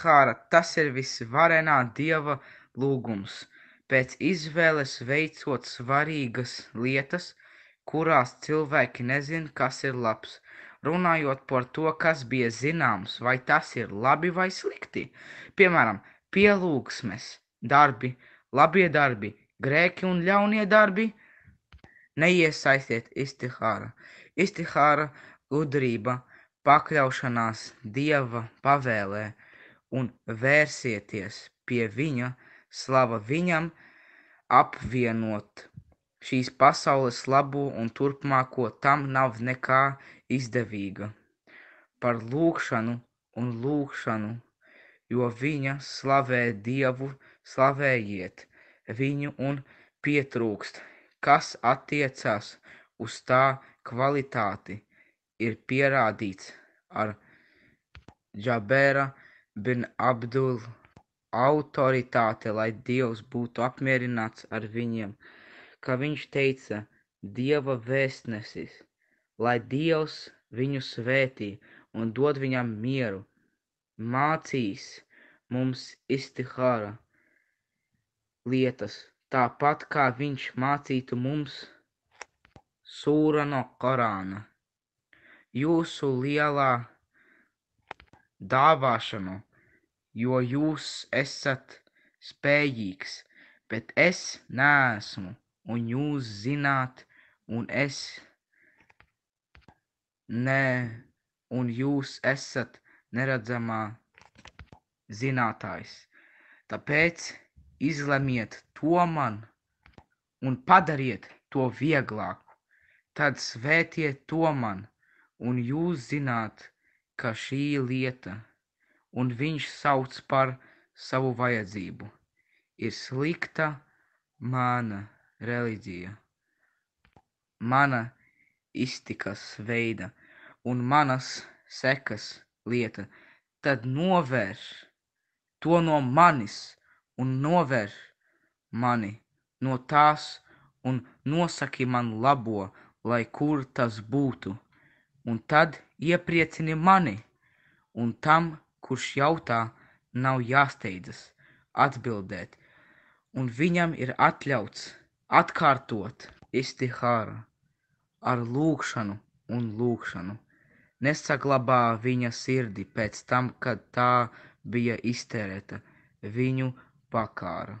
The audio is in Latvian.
Vihāra tas ir visvarenā Dieva lūgums, pēc izvēles veicot svarīgas lietas, kurās cilvēki nezin, kas ir labs, runājot par to, kas bija zināms, vai tas ir labi vai slikti. Piemēram, pielūgsmes, darbi, labie darbi, grēki un ļaunie darbi. Neiesaistiet istihāra. Istihāra gudrība, pakļaušanās dieva pavēlē, un vērsieties pie viņa, slava viņam, apvienot šīs pasaules labo un turpmāko tam nav nekā izdevīga. Par lūkšanu un lūkšanu, jo viņa slavē Dievu, slavējiet viņu un pietrūkst, kas attiecās uz tā kvalitāti, ir pierādīts ar Džabēra bin Abdul autoritāte, lai Dievs būtu apmierināts ar viņiem, kā viņš teica, Dieva vēstnesis, lai Dievs viņu svētī un dod viņam mieru, mācīs mums istihāra lietas, tāpat kā viņš mācītu mums sūra no Korāna. Jūsu lielā dāvāšanu jo jūs esat spējīgs, bet es neesmu, un jūs zināt, un es ne, un jūs esat neredzamā zinātājs. Tāpēc izlemiet to man un padariet to vieglāku, tad svētiet to man, un jūs zināt, ka šī lieta un viņš sauc par savu vajadzību, ir slikta mana reliģija, mana iztikas veida un manas sekas lieta, tad novērš to no manis un novērš mani no tās un nosaki man labo, lai kur tas būtu, un tad iepriecini mani un tam Kurš jautā, nav jāsteidzas atbildēt, un viņam ir atļauts atkārtot istihāru ar lūgšanu un lūgšanu. Nesaglabā viņa sirdi pēc tam, kad tā bija iztērēta, viņu pakāra.